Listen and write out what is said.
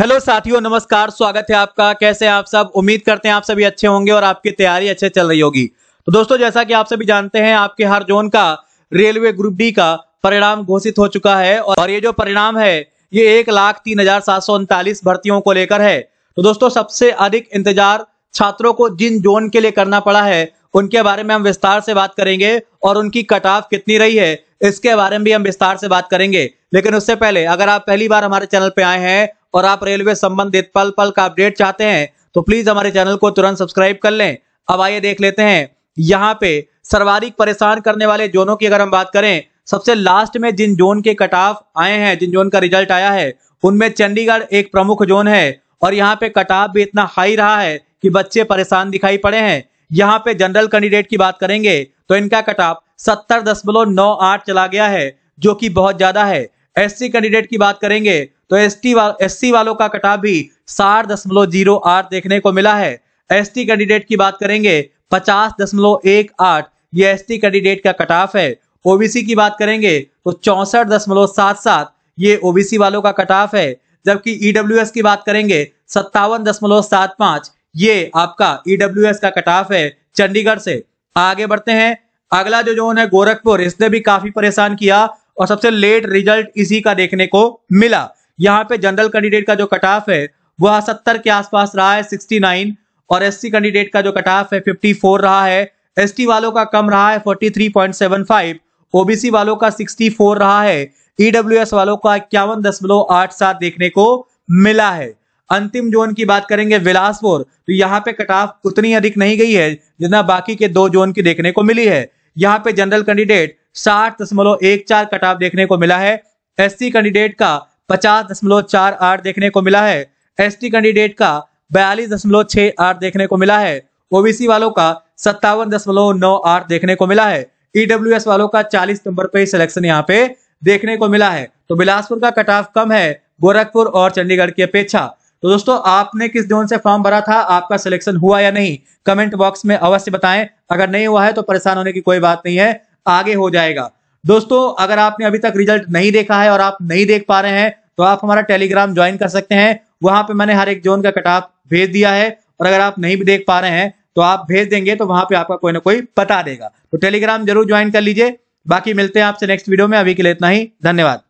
hello साथियों नमस्कार स्वागत है आपका कैसे आप सब उम्मीद करते हैं आप सभी अच्छे होंगे और आपकी तैयारी अच्छे चल रही होगी तो दोस्तों जैसा कि आप सभी जानते हैं आपके हर जोन का रेलवे ग्रुप डी का परिणाम घोषित हो चुका है और ये जो परिणाम है ये एक लाख तीन हजार सात सौ उनतालीस भर्तियों को लेकर है तो दोस्तों सबसे अधिक इंतजार छात्रों को जिन जोन के लिए करना पड़ा है उनके बारे में हम विस्तार से बात करेंगे और उनकी कट ऑफ कितनी रही है इसके बारे में भी हम विस्तार से बात करेंगे लेकिन उससे पहले अगर आप पहली बार हमारे चैनल पर आए हैं और आप रेलवे संबंधित पल पल का अपडेट चाहते हैं तो प्लीज हमारे चैनल को तुरंत सब्सक्राइब कर लें अब आइए देख लेते हैं यहाँ पे सर्वाधिक परेशान करने वाले जोनों की अगर हम बात करें सबसे लास्ट में जिन जोन के कट ऑफ आए हैं जिन जोन का रिजल्ट आया है उनमें चंडीगढ़ एक प्रमुख जोन है और यहाँ पे कट ऑफ भी इतना हाई रहा है कि बच्चे परेशान दिखाई पड़े हैं यहाँ पे जनरल कैंडिडेट की बात करेंगे तो इनका कट ऑफ सत्तर दशमलव नौ आठ चला गया है जो कि बहुत ज्यादा है एससी कैंडिडेट की बात करेंगे तो एस टी वा, एससी वालों का कटाव भी साठ दशमलव जीरो आठ देखने को मिला है एसटी कैंडिडेट की बात करेंगे पचास दशमलव एक आठ ये एस कैंडिडेट का कटाफ है ओबीसी की बात करेंगे तो चौसठ दशमलव सात सात ये ओबीसी वालों का कटाफ है जबकि ईडब्ल्यू e की बात करेंगे सत्तावन दशमलव सात पांच ये आपका ईडब्ल्यू e का कटाफ है चंडीगढ़ से आगे बढ़ते हैं अगला जो जोन है गोरखपुर इसने भी काफी परेशान किया और सबसे लेट रिजल्ट इसी का देखने को मिला यहाँ पे जनरल कैंडिडेट का जो कटाफ है वह सत्तर के आसपास रहा है सिक्सटी नाइन और सी कैंडिडेट का जो कटाफ है फिफ्टी फोर रहा है टी वालों का कम रहा है forty three point seven five OBC वालों का सिक्सटी फोर रहा है ईडब्ल्यू e एस वालों का इक्यावन दशमलव आठ सात देखने को मिला है अंतिम जोन की बात करेंगे विलासपुर तो यहाँ पे कटाफ उतनी अधिक नहीं गई है जितना बाकी के दो जोन की देखने को मिली है यहाँ पे जनरल कैंडिडेट साठ दशमलव एक चार कटाव देखने को मिला है एससी कैंडिडेट का पचास दशमलव चार आठ देखने को मिला है एसटी कैंडिडेट का बयालीस दशमलव छह आठ देखने को मिला है ओबीसी वालों का सत्तावन दशमलव नौ आठ देखने को मिला है ईडब्ल्यू e वालों का चालीस नंबर पे सिलेक्शन यहाँ पे देखने को मिला है तो बिलासपुर का कट ऑफ कम है गोरखपुर और चंडीगढ़ की अपेक्षा तो दोस्तों आपने किस जोन से फॉर्म भरा था आपका सिलेक्शन हुआ या नहीं कमेंट बॉक्स में अवश्य बताएं अगर नहीं हुआ है तो परेशान होने की कोई बात नहीं है आगे हो जाएगा दोस्तों अगर आपने अभी तक रिजल्ट नहीं देखा है और आप नहीं देख पा रहे हैं तो आप हमारा टेलीग्राम ज्वाइन कर सकते हैं वहां पर मैंने हर एक जोन का कटाप भेज दिया है और अगर आप नहीं भी देख पा रहे हैं तो आप भेज देंगे तो वहां पे आपका कोई ना कोई बता देगा तो टेलीग्राम जरूर ज्वाइन कर लीजिए बाकी मिलते हैं आपसे नेक्स्ट वीडियो में अभी के लिए इतना ही धन्यवाद